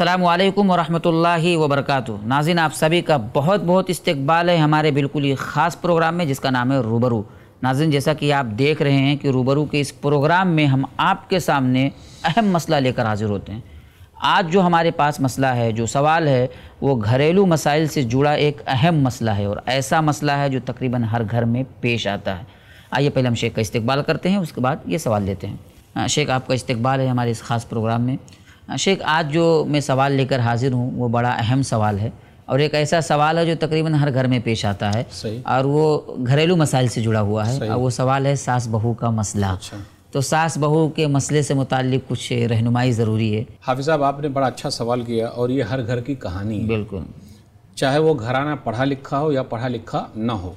अस्सलाम वालेकुम वर्का नाजिन आप सभी का बहुत बहुत इस्तकबाल है हमारे बिल्कुल ही ख़ास प्रोग्राम में जिसका नाम है रूबरू नाजिन जैसा कि आप देख रहे हैं कि रूबरू के इस प्रोग्राम में हम आपके सामने अहम मसला लेकर हाजिर होते हैं आज जो हमारे पास मसला है जो सवाल है वो घरेलू मसाइल से जुड़ा एक अहम मसला है और ऐसा मसला है जो तकरीबन हर घर में पेश आता है आइए पहले हम शेख का इस्तकबाल करते हैं उसके बाद ये सवाल लेते हैं हाँ, शेख आपका इस्तकबाल है हमारे इस ख़ास प्रोग्राम में हाँ, शेख आज जो मैं सवाल लेकर हाजिर हूँ वो बड़ा अहम सवाल है और एक ऐसा सवाल है जो तकरीबन हर घर में पेश आता है और वो घरेलू मसाइल से जुड़ा हुआ है और वो सवाल है सास बहू का मसला अच्छा। तो सास बहू के मसले से मुतालिक कुछ रहनुमाई ज़रूरी है हाफिज साहब आपने बड़ा अच्छा सवाल किया और ये हर घर की कहानी है बिल्कुल चाहे वो घराना पढ़ा लिखा हो या पढ़ा लिखा ना हो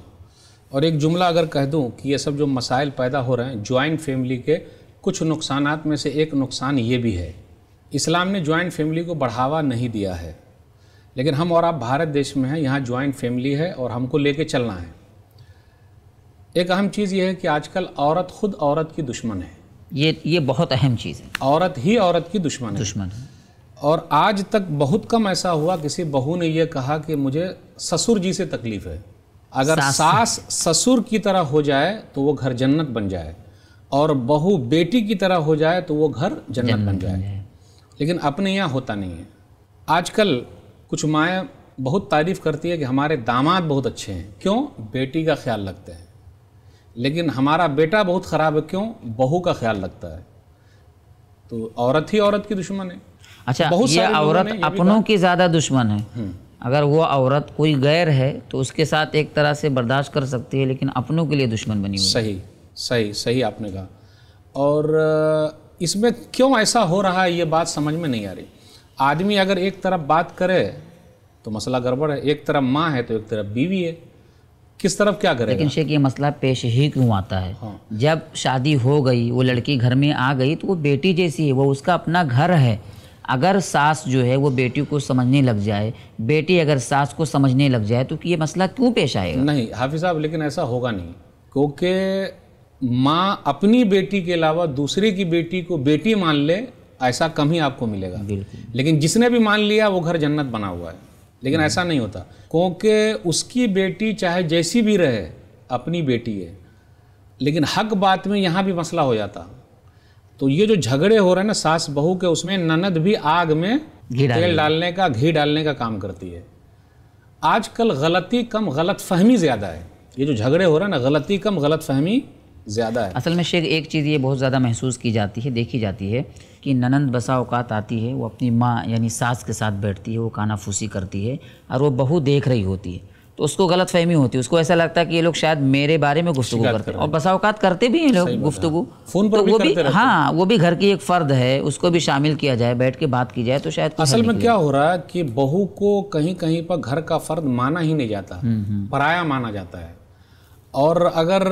और एक जुमला अगर कह दूं कि ये सब जो मसाइल पैदा हो रहे हैं ज्वाइंट फैमिली के कुछ नुकसान में से एक नुकसान ये भी है इस्लाम ने ज्वाइंट फैमिली को बढ़ावा नहीं दिया है लेकिन हम और आप भारत देश में हैं यहाँ ज्वाइंट फैमिली है और हमको लेके चलना है एक अहम चीज़ यह है कि आजकल औरत खुद औरत की दुश्मन है ये ये बहुत अहम चीज़ है औरत ही औरत की दुश्मन है दुश्मन है और आज तक बहुत कम ऐसा हुआ किसी बहू ने यह कहा कि मुझे ससुर जी से तकलीफ़ है अगर सास ससुर की तरह हो जाए तो वो घर जन्नत बन जाए और बहू बेटी की तरह हो जाए तो वो घर जन्नत, जन्नत बन जाए लेकिन अपने यहाँ होता नहीं है आजकल कुछ माएँ बहुत तारीफ़ करती है कि हमारे दामाद बहुत अच्छे हैं क्यों बेटी का ख्याल रखते हैं लेकिन हमारा बेटा बहुत ख़राब है क्यों बहू का ख्याल रखता है तो औरत ही औरत की दुश्मन है अच्छा बहुत ये औरत अपनों की ज़्यादा दुश्मन है हम्म। अगर वो औरत कोई गैर है तो उसके साथ एक तरह से बर्दाश्त कर सकती है लेकिन अपनों के लिए दुश्मन बनी हुई सही सही सही आपने कहा और इसमें क्यों ऐसा हो रहा है ये बात समझ में नहीं आ रही आदमी अगर एक तरफ बात करे तो मसला गड़बड़ है एक तरफ माँ है तो एक तरफ बीवी है किस तरफ क्या करेगा लेकिन शेख ये मसला पेश ही क्यों आता है हाँ। जब शादी हो गई वो लड़की घर में आ गई तो वो बेटी जैसी है वो उसका अपना घर है अगर सास जो है वो बेटी को समझने लग जाए बेटी अगर सास को समझने लग जाए तो ये मसला क्यों पेश आएगा नहीं हाफिज साहब लेकिन ऐसा होगा नहीं क्योंकि माँ अपनी बेटी के अलावा दूसरे की बेटी को बेटी मान ले ऐसा कम ही आपको मिलेगा लेकिन जिसने भी मान लिया वो घर जन्नत बना हुआ है लेकिन हाँ। ऐसा नहीं होता क्योंकि उसकी बेटी चाहे जैसी भी रहे अपनी बेटी है लेकिन हक बात में यहाँ भी मसला हो जाता तो ये जो झगड़े हो रहे हैं ना सास बहू के उसमें ननद भी आग में तेल डालने का घी डालने का काम करती है आजकल गलती कम गलत फहमी ज़्यादा है ये जो झगड़े हो रहे हैं ना गलती कम गलत फहमी ज़्यादा है असल में शेख एक चीज़ ये बहुत ज़्यादा महसूस की जाती है देखी जाती है कि ननंद बसा औकात आती है वो अपनी माँ यानी सास के साथ बैठती है वो काना फूसी करती है और वो बहू देख रही होती है तो उसको गलत फहमी होती है उसको ऐसा लगता है कि ये लोग शायद मेरे बारे में गुफ्तु करते हैं और बसा अवकात करते भी हैं लोग गुफ्तु फोन पर तो भी वो भी हाँ वो भी घर की एक फ़र्द है उसको भी शामिल किया जाए बैठ के बात की जाए तो शायद असल में क्या हो रहा है कि बहू को कहीं कहीं पर घर का फ़र्द माना ही नहीं जाता हम्म, हम्म। पराया माना जाता है और अगर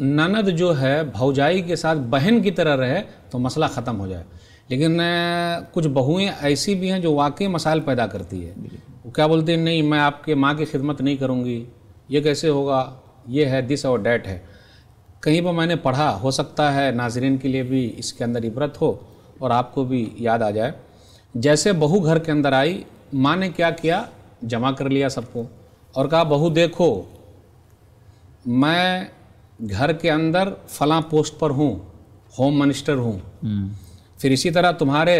ननद जो है भौजाई के साथ बहन की तरह रहे तो मसला ख़त्म हो जाए लेकिन कुछ बहुएं ऐसी भी हैं जो वाकई मसाइल पैदा करती है वो क्या बोलती है नहीं मैं आपके माँ की खिदमत नहीं करूँगी ये कैसे होगा ये है दिस और डैट है कहीं पर मैंने पढ़ा हो सकता है नाजरीन के लिए भी इसके अंदर इबरत हो और आपको भी याद आ जाए जैसे बहू घर के अंदर आई माँ ने क्या किया जमा कर लिया सबको और कहा बहू देखो मैं घर के अंदर फला पोस्ट पर हूँ होम मिनिस्टर हूँ हम्म। फिर इसी तरह तुम्हारे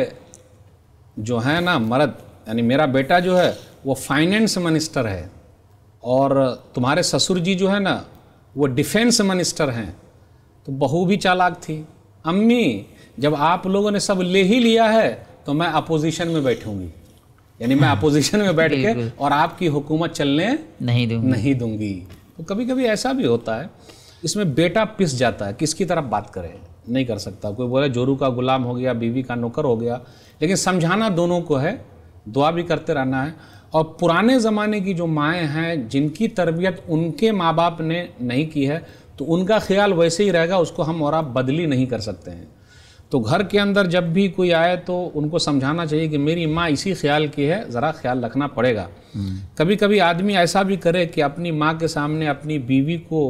जो है ना मर्द यानी मेरा बेटा जो है वो फाइनेंस मिनिस्टर है और तुम्हारे ससुर जी जो है ना वो डिफेंस मिनिस्टर हैं तो बहू भी चालाक थी अम्मी जब आप लोगों ने सब ले ही लिया है तो मैं अपोजिशन में बैठूंगी यानी मैं अपोजिशन में बैठ के और आपकी हुकूमत चलने नहीं दूंगी नहीं दूंगी तो कभी कभी ऐसा भी होता है इसमें बेटा पिस जाता है किसकी तरफ बात करें नहीं कर सकता कोई बोले जोरू का गुलाम हो गया बीवी का नौकर हो गया लेकिन समझाना दोनों को है दुआ भी करते रहना है और पुराने ज़माने की जो माएँ हैं जिनकी तरबियत उनके माँ बाप ने नहीं की है तो उनका ख्याल वैसे ही रहेगा उसको हम और आप बदली नहीं कर सकते हैं तो घर के अंदर जब भी कोई आए तो उनको समझाना चाहिए कि मेरी माँ इसी ख्याल की है ज़रा ख्याल रखना पड़ेगा हम्म। कभी कभी आदमी ऐसा भी करे कि अपनी माँ के सामने अपनी बीवी को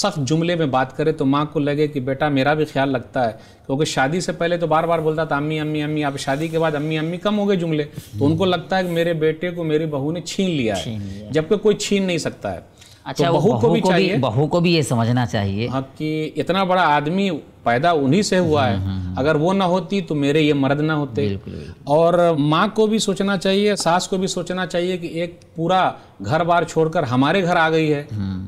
सख्त जुमले में बात करे तो माँ को लगे कि बेटा मेरा भी ख्याल लगता है क्योंकि शादी से पहले तो बार बार बोलता था अम्मी अम्मी अम्मी आप शादी के बाद अम्मी अम्मी कम हो गए जुमले तो उनको लगता है कि मेरे बेटे को मेरी बहू ने छीन लिया है जबकि कोई छीन नहीं सकता है तो अच्छा तो बहू, को भी चाहिए बहू को भी ये समझना चाहिए हाँ कि इतना बड़ा आदमी पैदा उन्हीं से हुआ हम्म, है हम्म, हम्म। अगर वो ना होती तो मेरे ये मर्द ना होते और माँ को भी सोचना चाहिए सास को भी सोचना चाहिए कि एक पूरा घर बार छोड़कर हमारे घर आ गई है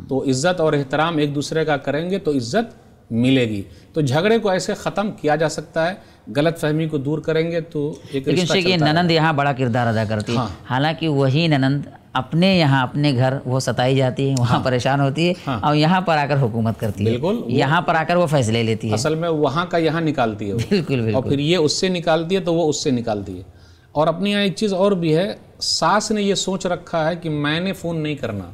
तो इज्जत और एहतराम एक दूसरे का करेंगे तो इज्जत मिलेगी तो झगड़े को ऐसे ख़त्म किया जा सकता है गलत फहमी को दूर करेंगे तो एक लेकिन ये ननंद यहाँ बड़ा किरदार अदा करती है हाँ। हालांकि वही ननंद अपने यहाँ अपने घर वो सताई जाती है वहाँ हाँ, परेशान होती है हाँ, और यहाँ पर आकर हुकूमत करती है बिल्कुल यहाँ पर आकर वो फैसले लेती है असल में वहाँ का यहाँ निकालती है बिल्कुल बिल्कुल और फिर ये उससे निकालती है तो वो उससे निकालती है और अपने यहाँ एक चीज़ और भी है सास ने ये सोच रखा है कि मैंने फ़ोन नहीं करना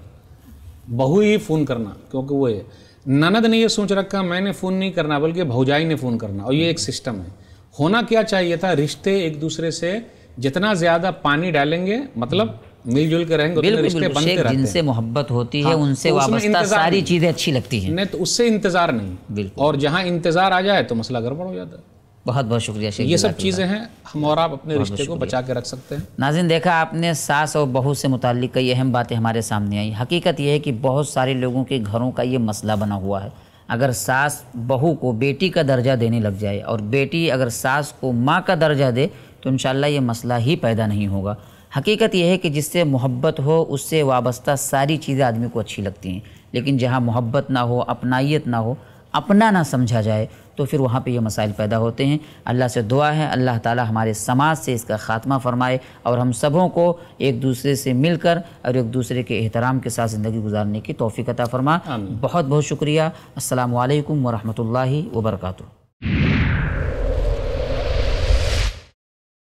बहू ही फ़ोन करना क्योंकि वो है ननद ने ये सोच रखा मैंने फ़ोन नहीं करना बल्कि भौजाई ने फ़ोन करना और ये एक सिस्टम है होना क्या चाहिए था रिश्ते एक दूसरे से जितना ज़्यादा पानी डालेंगे मतलब मिलजुल कर रहेंगे तो बिल्कुल बिल्कुल शेख जिनसे मोहब्बत होती हाँ, है उनसे तो वाबस्ता सारी चीज़ें अच्छी लगती हैं नहीं तो उससे इंतज़ार नहीं बिल्कुल और जहाँ इंतज़ार आ जाए तो मसला गड़बड़ हो जाता है बहुत बहुत शुक्रिया शेख ये सब चीज़ें हैं हम और आप अपने रिश्ते को बचा के रख सकते हैं नाजिन देखा आपने सास और बहू से मुतल कई अहम बातें हमारे सामने आई हकीकत यह है कि बहुत सारे लोगों के घरों का ये मसला बना हुआ है अगर सास बहू को बेटी का दर्जा देने लग जाए और बेटी अगर सास को माँ का दर्जा दे तो इन ये मसला ही पैदा नहीं होगा हकीकत यह है कि जिससे मोहब्बत हो उससे वाबस्ता सारी चीज़ें आदमी को अच्छी लगती हैं लेकिन जहाँ मोहब्बत ना हो अपनाइत ना हो अपना ना समझा जाए तो फिर वहाँ पे ये मसाइल पैदा होते हैं अल्लाह से दुआ है अल्लाह ताला हमारे समाज से इसका ख़ात्मा फ़रमाए और हम सबों को एक दूसरे से मिलकर और एक दूसरे के एहतराम के साथ ज़िंदगी गुजारने की तोफ़ी अता फ़रमा बहुत बहुत शुक्रिया असलकम वरहमल वर्का